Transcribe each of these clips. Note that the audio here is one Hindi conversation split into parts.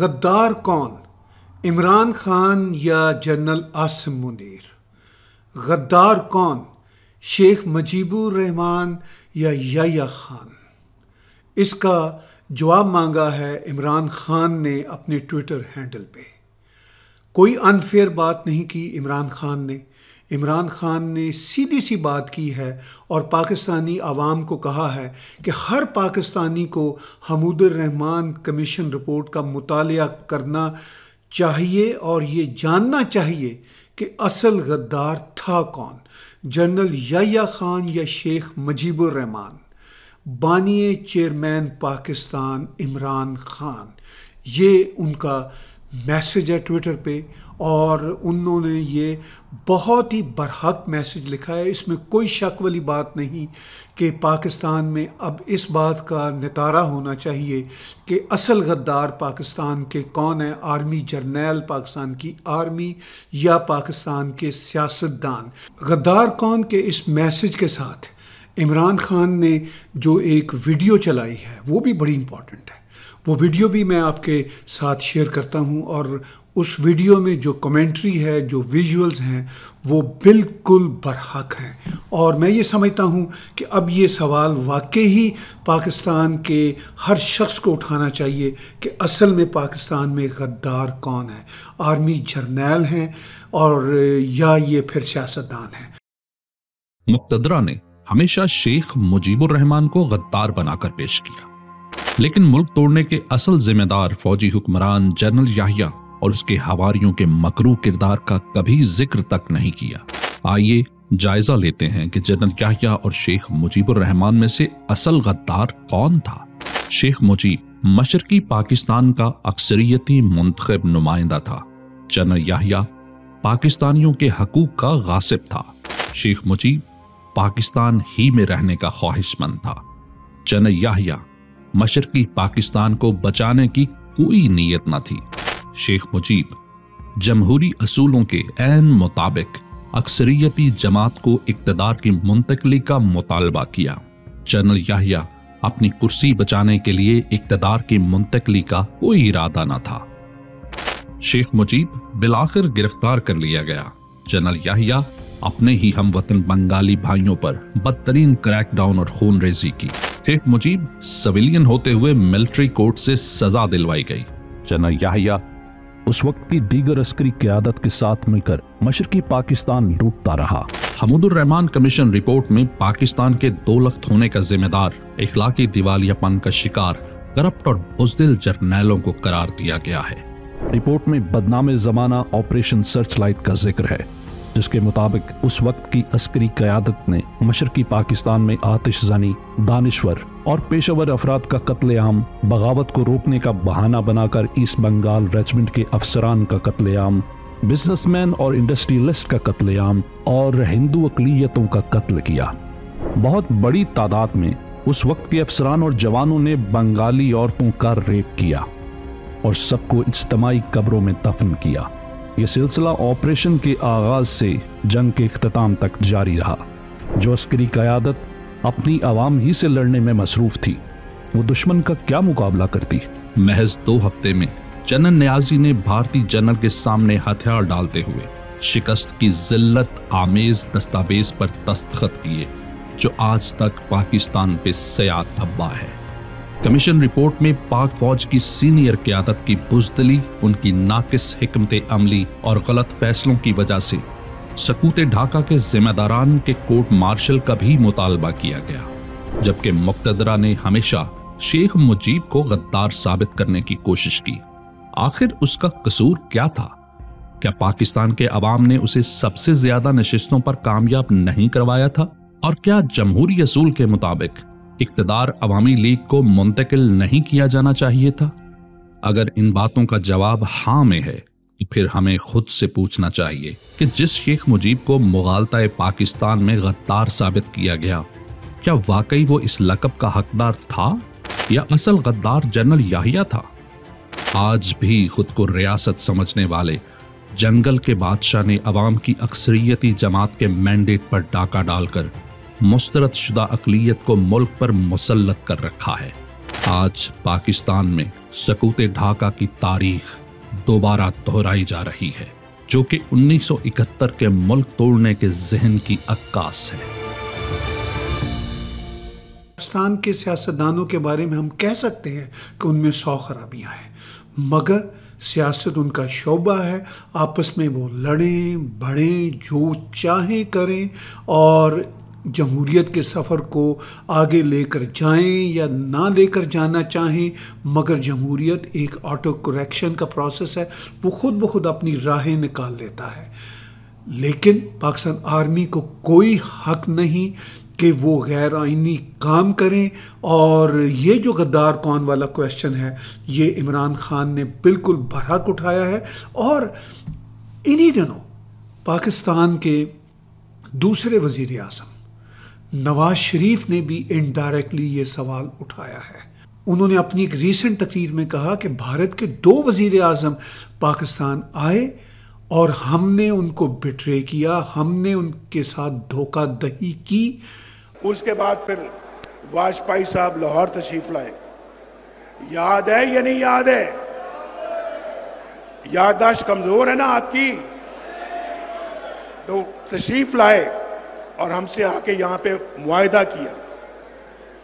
गद्दार कौन इमरान खान या जनरल आसिम मुनीर गद्दार कौन शेख मजीबुर रहमान या या खान इसका जवाब मांगा है इमरान खान ने अपने ट्विटर हैंडल पे कोई अनफेयर बात नहीं की इमरान खान ने इमरान खान ने सीधी सी बात की है और पाकिस्तानी आवाम को कहा है कि हर पाकिस्तानी को हमूदर रहमान कमीशन रिपोर्ट का मुताल करना चाहिए और ये जानना चाहिए कि असल गद्दार था कौन जनरल या खान या शेख मजीबुर रहमान बानिए चेयरमैन पाकिस्तान इमरान खान ये उनका मैसेज है ट्विटर पे और उन्होंने ये बहुत ही बरहक मैसेज लिखा है इसमें कोई शक वाली बात नहीं कि पाकिस्तान में अब इस बात का नितारा होना चाहिए कि असल गद्दार पाकिस्तान के कौन है आर्मी जर्नैल पाकिस्तान की आर्मी या पाकिस्तान के सियासतदान गद्दार कौन के इस मैसेज के साथ इमरान खान ने जो एक वीडियो चलाई है वो भी बड़ी इम्पॉर्टेंट है वो वीडियो भी मैं आपके साथ शेयर करता हूँ और उस वीडियो में जो कमेंट्री है जो विजुअल्स हैं वो बिल्कुल बरहक हैं और मैं ये समझता हूँ कि अब ये सवाल वाकई ही पाकिस्तान के हर शख्स को उठाना चाहिए कि असल में पाकिस्तान में गद्दार कौन है आर्मी जर्नैल हैं और या ये फिर सियासतदान हैं मुक्तरा ने हमेशा शेख मुजीबुर रहमान को गद्दार बनाकर पेश किया लेकिन मुल्क तोड़ने के असल जिम्मेदार फौजी हुक्मरान जनरल याहिया और उसके हवारियों के मकरू किरदार का कभी जिक्र तक नहीं किया आइए जायजा लेते हैं कि जनरल याहिया और शेख मुजीबुर रहमान में से असल गद्दार कौन था शेख मुजीब मशरकी पाकिस्तान का अक्सरियती मुंतखब नुमाइंदा था जनरल याहिया पाकिस्तानियों के हकूक का गासिब था शेख मुजीब पाकिस्तान ही में रहने का ख्वाहिशमंद था जनरल याहिया मशरकी पाकिस्तान को बचाने की कोई नीयत न थी शेख मुजीब जमहूरी असूलों के एन मुताबिक अक्सरियती जमात को इकतदार की मुंतकली का मुतालबा किया जनरल याहिया अपनी कुर्सी बचाने के लिए इकतदार की मुंतकली का कोई इरादा न था शेख मुजीब बिलाखिर गिरफ्तार कर लिया गया जनरल याहिया अपने ही हम वतन बंगाली भाइयों पर बदतरीन क्रैकडाउन और खून रेजी की शेख मुजीब सविलियन होते हुए मिलिट्री कोर्ट से सजा दिलवाई गई जना याहिया उस वक्त की दीगर अस्करी क्यादत के साथ मिलकर मशरकी पाकिस्तान लूटता रहा हमुदुर रहमान कमीशन रिपोर्ट में पाकिस्तान के दो लख्त होने का जिम्मेदार इखलाकी दिवालियापन का शिकार करप्ट और बुजदिल जर्नैलों को करार दिया गया है रिपोर्ट में बदनाम जमाना ऑपरेशन सर्चलाइट का जिक्र है जिसके मुताबिक उस वक्त की अस्करी क्यादत ने मशरकी पाकिस्तान में आतिशजानी दानश्वर और पेशेवर अफराद का कत्लेआम बगावत को रोकने का बहाना बनाकर ईस्ट बंगाल रेजिमेंट के अफसरान का कत्लेआम बिजनेसमैन और इंडस्ट्रियलिस्ट का कत्लेआम और हिंदू अकलीतों का कत्ल किया बहुत बड़ी तादाद में उस वक्त के अफसरान और जवानों ने बंगाली औरतों का रेप किया और सबको इज्तमाही कब्रों में दफन किया ये सिलसिला ऑपरेशन के आगाज से जंग के अख्ताम तक जारी रहा जो अस्करी क्यादत अपनी आवाम ही से लड़ने में मसरूफ थी वो दुश्मन का क्या मुकाबला करती महज दो हफ्ते में जनरल न्याजी ने भारतीय जनरल के सामने हथियार डालते हुए शिकस्त की जिल्लत आमेज दस्तावेज पर दस्तखत किए जो आज तक पाकिस्तान पे सयाद धब्बा है कमीशन रिपोर्ट में पाक फौज की सीनियर क्यादत की बुजदली उनकी नाकिस हमत अमली और गलत फैसलों की वजह से सकूत ढाका के जिम्मेदारान के कोर्ट मार्शल का भी मुतालबा किया गया जबकि मुक्तदरा ने हमेशा शेख मुजीब को गद्दार साबित करने की कोशिश की आखिर उसका कसूर क्या था क्या पाकिस्तान के अवाम ने उसे सबसे ज्यादा नशस्तों पर कामयाब नहीं करवाया था और क्या जमहूरी असूल के मुताबिक इकतदार अवामी लीग को मुंतकिल नहीं किया जाना चाहिए था अगर इन बातों का जवाब हाँ में है तो फिर हमें खुद से पूछना चाहिए कि जिस शेख मुजीब को मुगालता पाकिस्तान में गद्दार साबित किया गया क्या वाकई वो इस लकब का हकदार था या असल गद्दार जनरल याहिया था आज भी खुद को रियासत समझने वाले जंगल के बादशाह ने अवाम की अक्सरियती जमात के मैंडेट पर डाका डालकर मुस्तरद शुदा अकलीत को मुल्क पर मुसलत कर रखा है आज पाकिस्तान में सकूत ढाका की तारीख दोबारा दोहराई जा रही है जो कि 1971 के मुल्क तोड़ने के जहन की अक्कास है पाकिस्तान के सियासतदानों के बारे में हम कह सकते हैं कि उनमें सौ खराबियां हैं मगर सियासत उनका शोबा है आपस में वो लड़ें बढ़ें जो चाहें करें और जमहूरीत के सफ़र को आगे लेकर जाएं या ना लेकर जाना चाहें मगर जमहूरीत एक ऑटो करेक्शन का प्रोसेस है वो खुद ब खुद अपनी राहें निकाल लेता है लेकिन पाकिस्तान आर्मी को कोई हक नहीं कि वो गैर आइनी काम करें और ये जो गद्दार कौन वाला क्वेश्चन है ये इमरान खान ने बिल्कुल भरहक उठाया है और इन्हीं दिनों पाकिस्तान के दूसरे वजीर अजम नवाज शरीफ ने भी इनडायरेक्टली ये सवाल उठाया है उन्होंने अपनी एक रीसेंट तकरीर में कहा कि भारत के दो वजीर आजम पाकिस्तान आए और हमने उनको बिट्रे किया हमने उनके साथ दही की उसके बाद फिर वाजपेयी साहब लाहौर तशरीफ लाए याद है या नहीं याद है याददाश्त कमजोर है ना आपकी तो तशरीफ लाए और हमसे आके यहाँ पे माहदा किया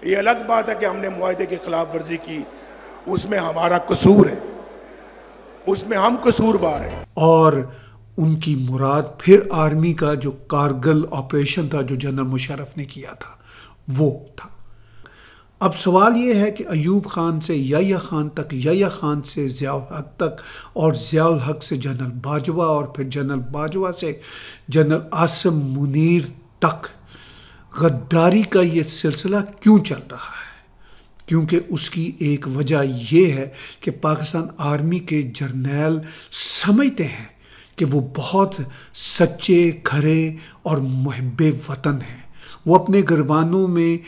ये अलग बात है कि हमने माहदे की खिलाफ वर्जी की उसमें हमारा कसूर है उसमें हम कसूरवार हैं और उनकी मुराद फिर आर्मी का जो कारगिल ऑपरेशन था जो जनरल मुशरफ ने किया था वो था अब सवाल ये है कि अयूब खान से या खान तक या खान से ज़ियाल हक तक और ज़ियाल हक से जनरल बाजवा और फिर जनरल बाजवा से जनरल आसम मुनीर तक गद्दारी का ये सिलसिला क्यों चल रहा है क्योंकि उसकी एक वजह यह है कि पाकिस्तान आर्मी के जर्नैल समझते हैं कि वो बहुत सच्चे खरे और महब वतन हैं वो अपने गरबानों में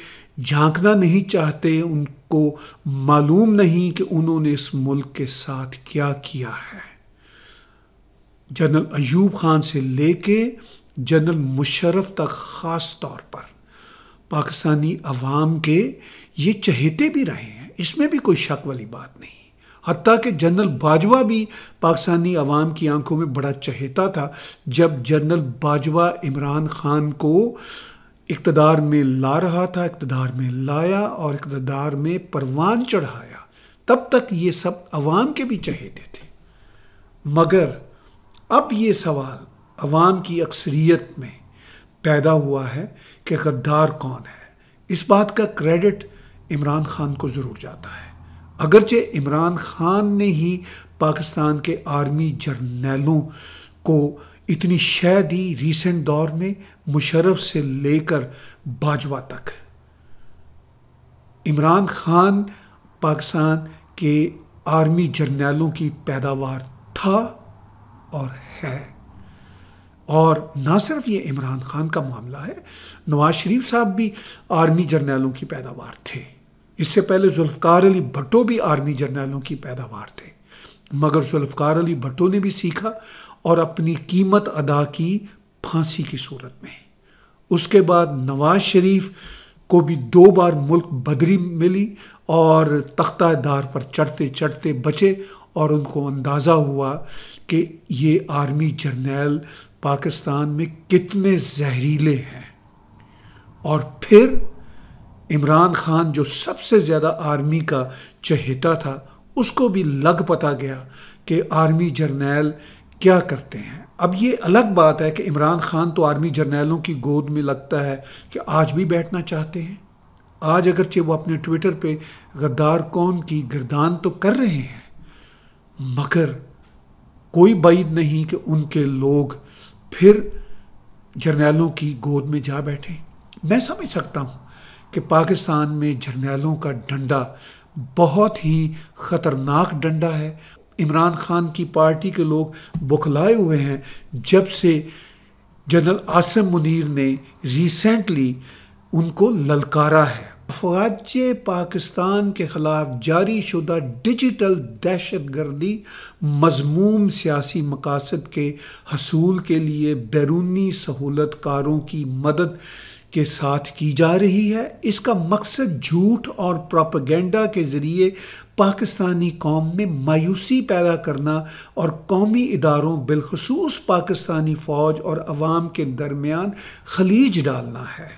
झांकना नहीं चाहते उनको मालूम नहीं कि उन्होंने इस मुल्क के साथ क्या किया है जनरल अयूब खान से लेके जनरल मुशर्रफ तक ख़ास तौर पर पाकिस्तानी अवाम के ये चहेते भी रहे हैं इसमें भी कोई शक वाली बात नहीं हती कि जनरल बाजवा भी पाकिस्तानी अवाम की आंखों में बड़ा चहेता था जब जनरल बाजवा इमरान खान को इकतदार में ला रहा था इकतदार में लाया और इकतदार में परवान चढ़ाया तब तक ये सब अवाम के भी चहेते थे मगर अब ये सवाल अवाम की अक्सरियत में पैदा हुआ है कि गद्दार कौन है इस बात का क्रेडिट इमरान खान को ज़रूर जाता है अगरचे इमरान खान ने ही पाकिस्तान के आर्मी जर्नैलों को इतनी शह दी रिसेंट दौर में मुशरफ से लेकर बाजवा तक इमरान खान पाकिस्तान के आर्मी जर्नैलों की पैदावार था और है और ना सिर्फ ये इमरान खान का मामला है नवाज शरीफ साहब भी आर्मी जर्नैलों की पैदावार थे इससे पहले जुल्फकार अली भट्टो भी आर्मी जर्नैलों की पैदावार थे मगर जुल्फकार अली भट्टो ने भी सीखा और अपनी कीमत अदा की फांसी की सूरत में उसके बाद नवाज शरीफ को भी दो बार मुल्क बदरी मिली और तख्ता दार पर चढ़ते चढ़ते बचे और उनको अंदाज़ा हुआ कि ये आर्मी जर्नैल पाकिस्तान में कितने जहरीले हैं और फिर इमरान खान जो सबसे ज़्यादा आर्मी का चहेता था उसको भी लग पता गया कि आर्मी जर्नैल क्या करते हैं अब ये अलग बात है कि इमरान खान तो आर्मी जर्नैलों की गोद में लगता है कि आज भी बैठना चाहते हैं आज अगर अगरचे वो अपने ट्विटर पे गद्दार कौन की गिरदान तो कर रहे हैं मगर कोई बैद नहीं कि उनके लोग फिर जर्नैलों की गोद में जा बैठे मैं समझ सकता हूँ कि पाकिस्तान में जर्नैलों का डंडा बहुत ही ख़तरनाक डंडा है इमरान खान की पार्टी के लोग बुखलाए हुए हैं जब से जनरल आसिम मुनीर ने रिसेंटली उनको ललकारा है फौज पाकिस्तान के ख़िलाफ़ जारी शुदा डिजिटल दहशत गर्दी मजमूम सियासी मकासद के हसूल के लिए बैरूनी सहूलत कारों की मदद के साथ की जा रही है इसका मकसद झूठ और प्रोपगेंडा के ज़रिए पाकिस्तानी कौम में मायूसी पैदा करना और कौमी इदारों बिलखसूस पाकिस्तानी फ़ौज और अवाम के दरमियान खलीज डालना है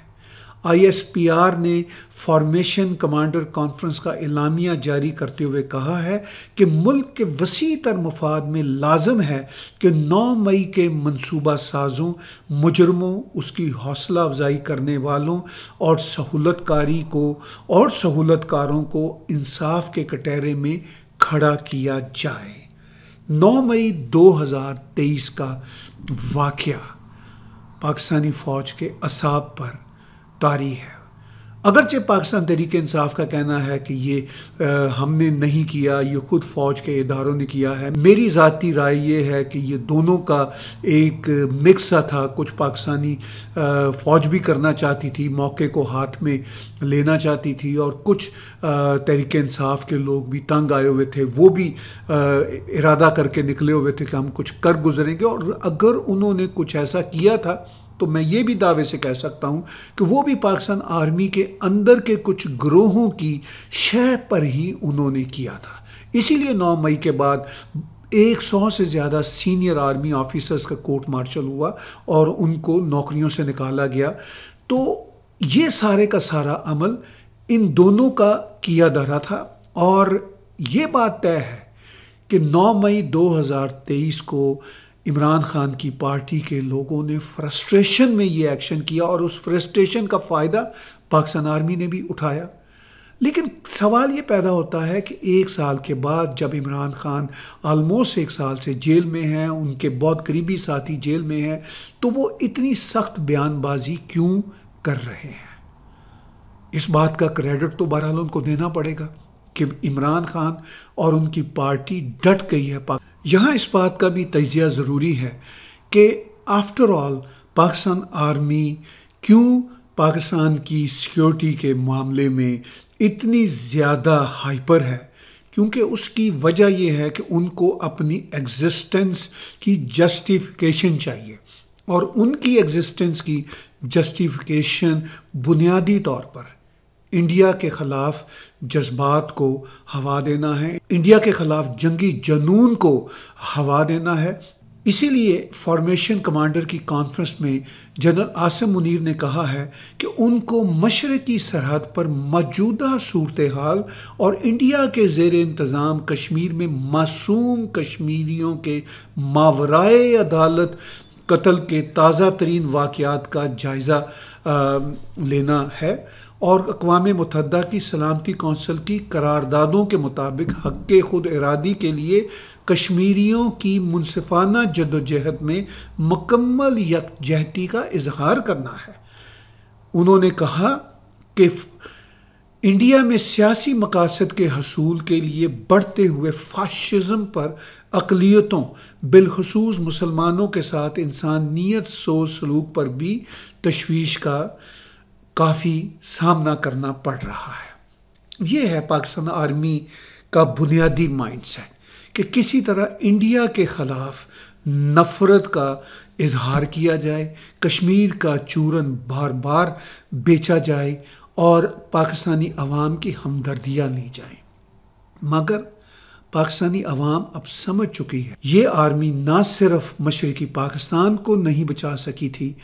आईएसपीआर ने फॉर्मेशन कमांडर कॉन्फ्रेंस का इलामिया जारी करते हुए कहा है कि मुल्क के वसी तर मफाद में लाजम है कि 9 मई के मनसूबा साजों मुजरमों उसकी हौसला अफजाई करने वालों और सहूलतकारी को और सहूलतकारों को इंसाफ के कटहरे में खड़ा किया जाए 9 मई 2023 का वाक़ पाकिस्तानी फ़ौज के असाब पर तारी है अगरचे पाकिस्तान तहरीक इंसाफ का कहना है कि ये आ, हमने नहीं किया ये खुद फौज के इदारों ने किया है मेरी ज़ाती राय ये है कि ये दोनों का एक मिक्स सा था कुछ पाकिस्तानी फ़ौज भी करना चाहती थी मौके को हाथ में लेना चाहती थी और कुछ तहरीक इंसाफ के लोग भी तंग आए हुए थे वो भी आ, इरादा करके निकले हुए थे कि हम कुछ कर गुजरेंगे और अगर उन्होंने कुछ ऐसा किया था तो मैं ये भी दावे से कह सकता हूँ कि वो भी पाकिस्तान आर्मी के अंदर के कुछ ग्रोहों की शह पर ही उन्होंने किया था इसीलिए 9 मई के बाद 100 से ज़्यादा सीनियर आर्मी ऑफिसर्स का कोर्ट मार्शल हुआ और उनको नौकरियों से निकाला गया तो ये सारे का सारा अमल इन दोनों का किया धरा था और ये बात तय है कि 9 मई 2023 को इमरान खान की पार्टी के लोगों ने फ्रस्ट्रेशन में ये एक्शन किया और उस फ्रस्ट्रेशन का फ़ायदा पाकिस्तान आर्मी ने भी उठाया लेकिन सवाल ये पैदा होता है कि एक साल के बाद जब इमरान खान आलमोस्ट एक साल से जेल में हैं उनके बहुत करीबी साथी जेल में हैं तो वो इतनी सख्त बयानबाजी क्यों कर रहे हैं इस बात का क्रेडिट तो बहरहाल उनको देना पड़ेगा कि इमरान खान और उनकी पार्टी डट गई है यहाँ इस बात का भी तजिया ज़रूरी है कि आफ्टर ऑल पाकिस्तान आर्मी क्यों पाकिस्तान की सिक्योरिटी के मामले में इतनी ज़्यादा हाइपर है क्योंकि उसकी वजह यह है कि उनको अपनी एग्जिस्टेंस की जस्टिफिकेशन चाहिए और उनकी एग्जिस्टेंस की जस्टिफिकेशन बुनियादी तौर पर है इंडिया के ख़िलाफ़ जज्बात को हवा देना है इंडिया के ख़िलाफ़ जंगी जनून को हवा देना है इसीलिए फॉर्मेशन कमांडर की कॉन्फ्रेंस में जनरल आसिम मुनीर ने कहा है कि उनको मशरकी सरहद पर मौजूदा सूरत हाल और इंडिया के जेर इंतज़ाम कश्मीर में मासूम कश्मीरियों के मावराए अदालत कत्ल के ताज़ा तरीन वाक़ात का जायज़ा लेना है और अकवा मतहदा की सलामती कौंसिल की करारदादों के मुताबिक हक खुद इरादी के लिए कश्मीरियों की मुनफाना जदोजहद में मकम्मल यकजहती का इजहार करना है उन्होंने कहा कि इंडिया में सियासी मकासद के हसूल के लिए बढ़ते हुए फाशिज़म पर अकलीतों बिलखसूस मुसलमानों के साथ इंसानियत सोच सलूक पर भी तशवीश का काफ़ी सामना करना पड़ रहा है ये है पाकिस्तान आर्मी का बुनियादी माइंडसेट कि किसी तरह इंडिया के ख़िलाफ़ नफ़रत का इजहार किया जाए कश्मीर का चूरन बार बार बेचा जाए और पाकिस्तानी अवाम की हमदर्दियाँ ली जाए मगर पाकिस्तानी अवाम अब समझ चुकी है ये आर्मी ना सिर्फ मशरकी पाकिस्तान को नहीं बचा सकी थी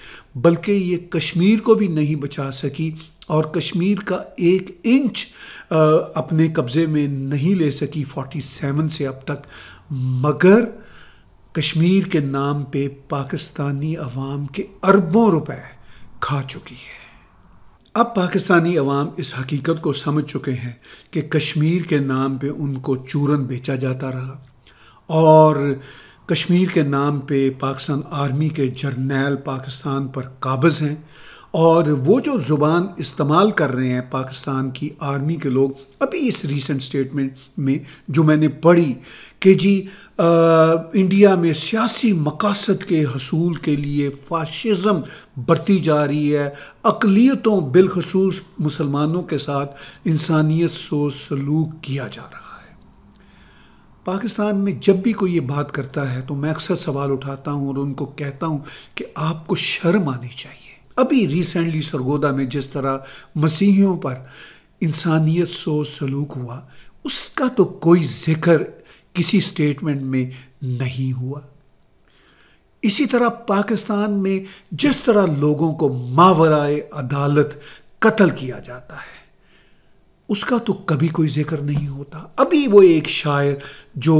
बल्कि ये कश्मीर को भी नहीं बचा सकी और कश्मीर का एक इंच आ, अपने कब्ज़े में नहीं ले सकी 47 से अब तक मगर कश्मीर के नाम पे पाकिस्तानी अवाम के अरबों रुपए खा चुकी है अब पाकिस्तानी अवाम इस हकीकत को समझ चुके हैं कि कश्मीर के नाम पे उनको चूरन बेचा जाता रहा और कश्मीर के नाम पे पाकिस्तान आर्मी के जर्नैल पाकिस्तान पर काबज़ हैं और वो जो ज़ुबान इस्तेमाल कर रहे हैं पाकिस्तान की आर्मी के लोग अभी इस रीसेंट स्टेटमेंट में जो मैंने पढ़ी कि जी आ, इंडिया में सियासी मकासद के हसूल के लिए फाशिज़म बढ़ती जा रही है अकलीतों बिलखसूस मुसलमानों के साथ इंसानियत सो सलूक किया जा रहा है पाकिस्तान में जब भी कोई ये बात करता है तो मैं अक्सर सवाल उठाता हूँ और उनको कहता हूँ कि आपको शर्म आनी चाहिए अभी रिसेंटली सरगोदा में जिस तरह मसीहियों पर इंसानियत सो सलूक हुआ उसका तो कोई जिक्र किसी स्टेटमेंट में नहीं हुआ इसी तरह पाकिस्तान में जिस तरह लोगों को मावराए अदालत कत्ल किया जाता है उसका तो कभी कोई जिक्र नहीं होता अभी वो एक शायर जो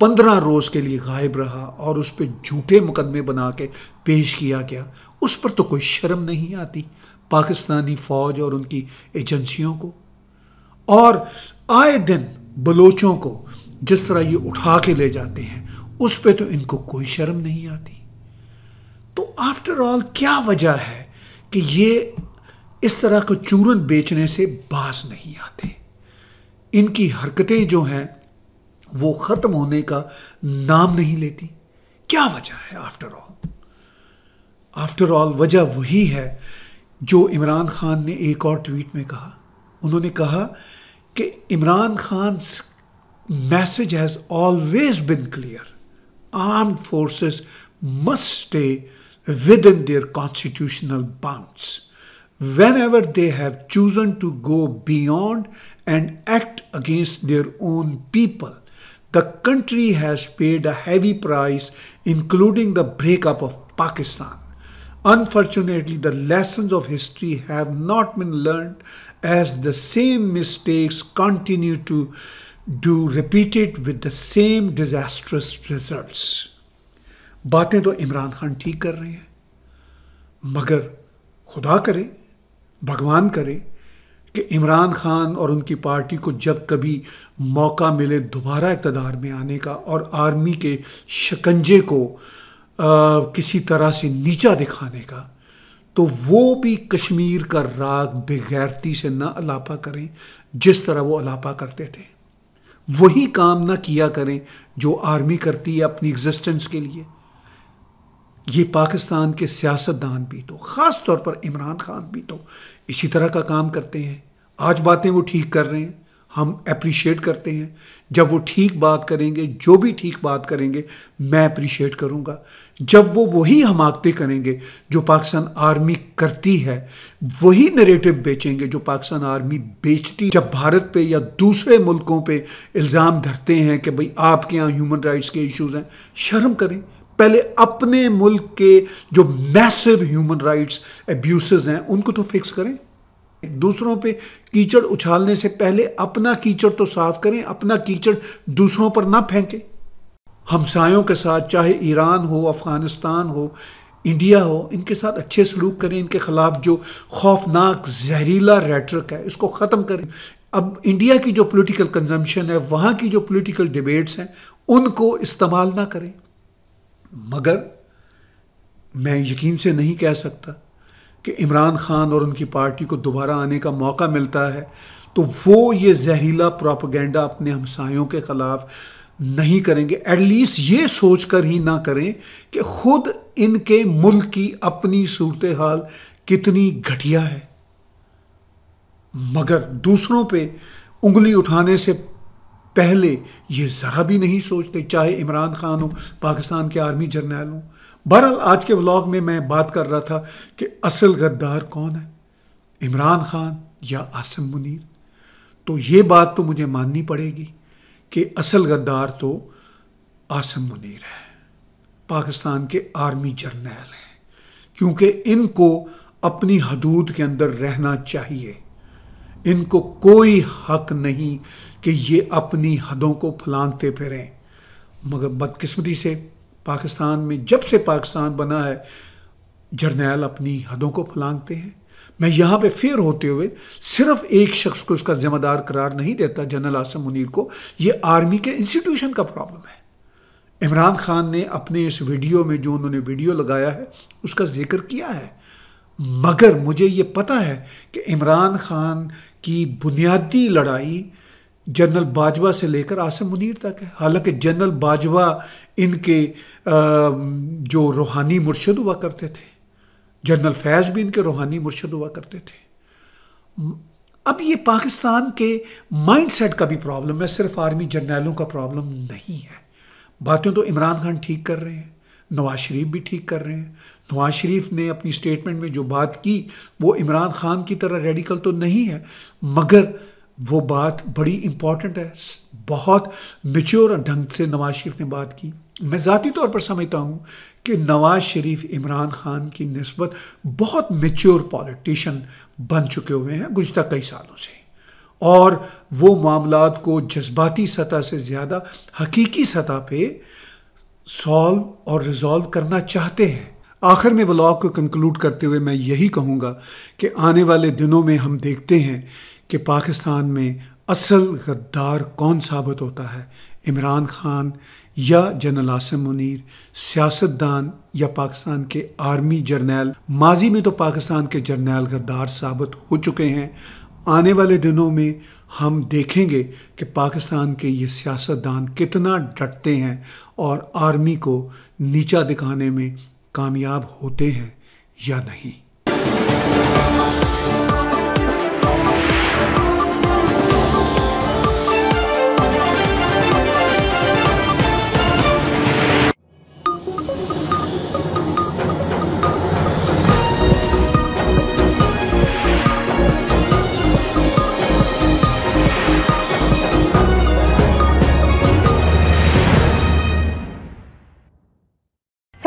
पंद्रह रोज़ के लिए गायब रहा और उस पर झूठे मुकदमे बना के पेश किया गया उस पर तो कोई शर्म नहीं आती पाकिस्तानी फ़ौज और उनकी एजेंसियों को और आए दिन बलोचों को जिस तरह ये उठा के ले जाते हैं उस पर तो इनको कोई शर्म नहीं आती तो आफ्टर ऑल क्या वजह है कि ये इस तरह को चूरन बेचने से बास नहीं आते इनकी हरकतें जो हैं वो ख़त्म होने का नाम नहीं लेती क्या वजह है आफ्टर ऑल आफ्टर ऑल वजह वही है जो इमरान खान ने एक और ट्वीट में कहा उन्होंने कहा कि Imran Khan message has always been clear. Armed forces must stay within their constitutional bounds. Whenever they have chosen to go beyond and act against their own people, the country has paid a heavy price, including the breakup of Pakistan. Unfortunately, the lessons of history have not been learned as the same mistakes continue to do repeat it with the same disastrous results. बातें तो इमरान खान ठीक कर रहे हैं मगर खुदा करे भगवान करे कि इमरान खान और उनकी पार्टी को जब कभी मौका मिले दोबारा इकतदार में आने का और आर्मी के शिकंजे को आ, किसी तरह से नीचा दिखाने का तो वो भी कश्मीर का राग बेगैरती से ना अलापा करें जिस तरह वो अलापा करते थे वही काम ना किया करें जो आर्मी करती है अपनी एग्जिस्टेंस के लिए ये पाकिस्तान के सियासतदान भी तो ख़ास तौर पर इमरान खान भी तो इसी तरह का काम करते हैं आज बातें वो ठीक कर रहे हैं हम अप्रिशिएट करते हैं जब वो ठीक बात करेंगे जो भी ठीक बात करेंगे मैं अप्रिशिएट करूँगा जब वो वही हमाकते करेंगे जो पाकिस्तान आर्मी करती है वही नरेटिव बेचेंगे जो पाकिस्तान आर्मी बेचती जब भारत पे या दूसरे मुल्कों पे इल्ज़ाम धरते हैं कि भाई आपके यहाँ ह्यूमन राइट्स के इश्यूज़ हैं शर्म करें पहले अपने मुल्क के जो मैसिव ह्यूमन राइट्स एब्यूसेस हैं उनको तो फिक्स करें दूसरों पे कीचड़ उछालने से पहले अपना कीचड़ तो साफ करें अपना कीचड़ दूसरों पर ना फेंकें हमसायों के साथ चाहे ईरान हो अफ़गानिस्तान हो इंडिया हो इनके साथ अच्छे सलूक करें इनके ख़िलाफ़ जो खौफनाक जहरीला रेटरक है इसको ख़त्म करें अब इंडिया की जो पॉलिटिकल कंजम्पशन है वहाँ की जो पॉलिटिकल डिबेट्स हैं उनको इस्तेमाल ना करें मगर मैं यकीन से नहीं कह सकता कि इमरान खान और उनकी पार्टी को दोबारा आने का मौका मिलता है तो वो ये जहरीला प्रोपगेंडा अपने हमसायों के ख़िलाफ़ नहीं करेंगे एटलीस्ट ये सोच कर ही ना करें कि खुद इनके मुल्क की अपनी सूरत हाल कितनी घटिया है मगर दूसरों पे उंगली उठाने से पहले ये ज़रा भी नहीं सोचते चाहे इमरान खान हो पाकिस्तान के आर्मी जर्नैल हों बहरहाल आज के व्लॉग में मैं बात कर रहा था कि असल गद्दार कौन है इमरान खान या आसम मुनीर तो ये बात तो मुझे माननी पड़ेगी कि असल गद्दार तो आसम मुनीर है पाकिस्तान के आर्मी जर्नल हैं क्योंकि इनको अपनी हदूद के अंदर रहना चाहिए इनको कोई हक नहीं कि ये अपनी हदों को फलांगते फिरें मगर बदकिस्मती से पाकिस्तान में जब से पाकिस्तान बना है जर्नैल अपनी हदों को फलांगते हैं मैं यहाँ पे फेर होते हुए सिर्फ एक शख्स को इसका जिम्मेदार करार नहीं देता जनरल आसम मुनीर को ये आर्मी के इंस्टीट्यूशन का प्रॉब्लम है इमरान खान ने अपने इस वीडियो में जो उन्होंने वीडियो लगाया है उसका जिक्र किया है मगर मुझे ये पता है कि इमरान खान की बुनियादी लड़ाई जनरल बाजवा से लेकर आसम मुनीर तक है हालांकि जनरल बाजवा इनके जो रूहानी मुर्शद हुआ करते थे जनरल फैज़ भी इनके रूहानी मुर्शद हुआ करते थे अब ये पाकिस्तान के माइंडसेट का भी प्रॉब्लम है सिर्फ आर्मी जनरलों का प्रॉब्लम नहीं है बातें तो इमरान खान ठीक कर रहे हैं नवाज शरीफ भी ठीक कर रहे हैं नवाज शरीफ ने अपनी स्टेटमेंट में जो बात की वो इमरान खान की तरह रेडिकल तो नहीं है मगर वो बात बड़ी इम्पॉर्टेंट है बहुत मेच्योर ढंग से नवाज शरीफ ने बात की मैं ज़ाती तौर पर समझता हूँ कि नवाज शरीफ इमरान खान की नस्बत बहुत मेच्योर पॉलिटिशन बन चुके हुए हैं गुजत कई सालों से और वो मामला को जज्बाती सतह से ज़्यादा हकीकी सतह पे सॉल्व और रिजॉल्व करना चाहते हैं आखिर में व्लॉग को कंक्लूड करते हुए मैं यही कहूँगा कि आने वाले दिनों में हम देखते हैं कि पाकिस्तान में असल गद्दार कौन साबित होता है इमरान खान या जनरल आसम मुनर सियासतदान या पाकिस्तान के आर्मी जर्नैल माजी में तो पाकिस्तान के जर्नैल गद्दार साबित हो चुके हैं आने वाले दिनों में हम देखेंगे कि पाकिस्तान के ये सियासतदान कितना डटते हैं और आर्मी को नीचा दिखाने में कामयाब होते हैं या नहीं